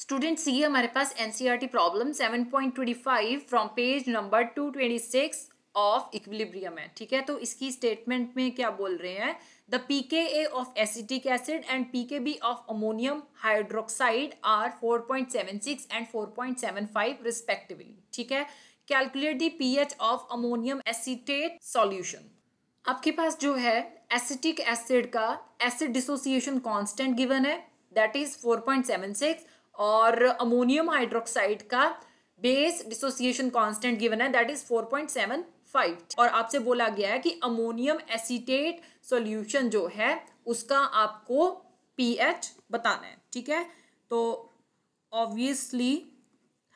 Student सी हमारे पास NCERT problem 7.25 from page number 226 of equilibrium है ठीक है तो इसकी स्टेटमेंट में क्या बोल रहे हैं the pKa of acetic acid and pKb of ammonium hydroxide are 4.76 and 4.75 respectively ठीक है calculate the pH of ammonium acetate solution आपके पास जो है एसिटिक एसिड का एसिड डिसोसिएशन कांस्टेंट गिवन है दैट इज 4.76 और अमोनियम हाइड्रोक्साइड का बेस डिसोसिएशन कांस्टेंट गिवन है दैट इज 4.75 और आपसे बोला गया है कि अमोनियम एसीटेट सॉल्यूशन जो है उसका आपको पीएच बताना है ठीक है तो ऑब्वियसली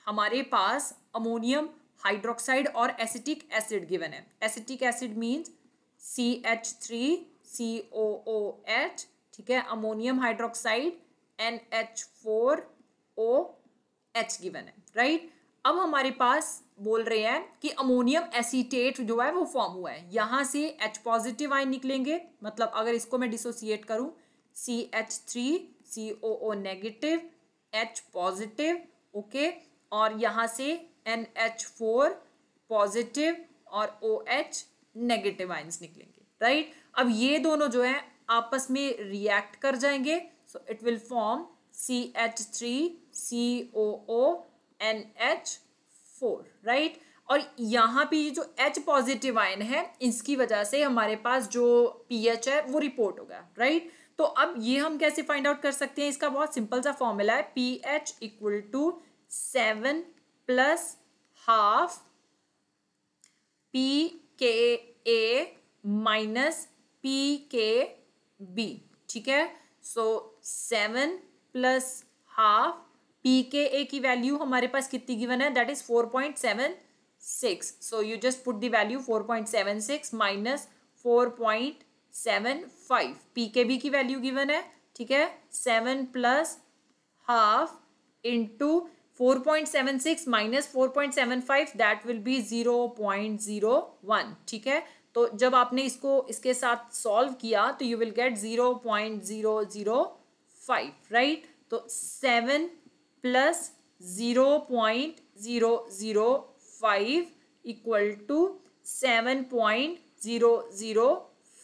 हमारे पास अमोनियम हाइड्रोक्साइड और एसिटिक एसिड गिवन है acetic acid means C H three C O O H ठीक है ammonium hydroxide N H four O H given है राइट अब हमारे पास बोल रहे हैं कि अमोनियम एसीटेट जो है वो फॉर्म हुआ है यहाँ से एच पॉजिटिव आयन निकलेंगे मतलब अगर इसको मैं डिसोसिएट करूँ C H three C O O negative H positive okay और यहाँ से एन एच फोर पॉजिटिव और ओ एच नेगेटिव आइन्स निकलेंगे राइट right? अब ये दोनों जो है आपस में रिएक्ट कर जाएंगे so it will form C H three C O O N H four right और यहाँ पे ये जो H पॉजिटिव आयन है इसकी वजह से हमारे पास जो pH है वो रिपोर्ट होगा राइट तो अब ये हम कैसे फाइंड आउट कर सकते हैं इसका बहुत सिंपल सा फॉर्मूला है P H equal to seven plus half P K A minus P K B ठीक है so seven plus half P K A की वैल्यू हमारे पास कितनी गिवन है that is four point seven six so you just put the value four point seven six minus four point seven five P K B की value given है ठीक है seven plus half into four point seven six minus four point seven five that will be zero point zero one ठीक है तो जब आपने इसको इसके साथ सॉल्व किया तो you will get zero point zero zero five right तो seven plus zero point zero zero five equal to seven point zero zero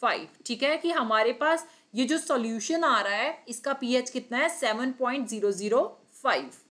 five ठीक है कि हमारे पास ये जो सॉल्यूशन आ रहा है इसका पीएच कितना है seven point zero zero five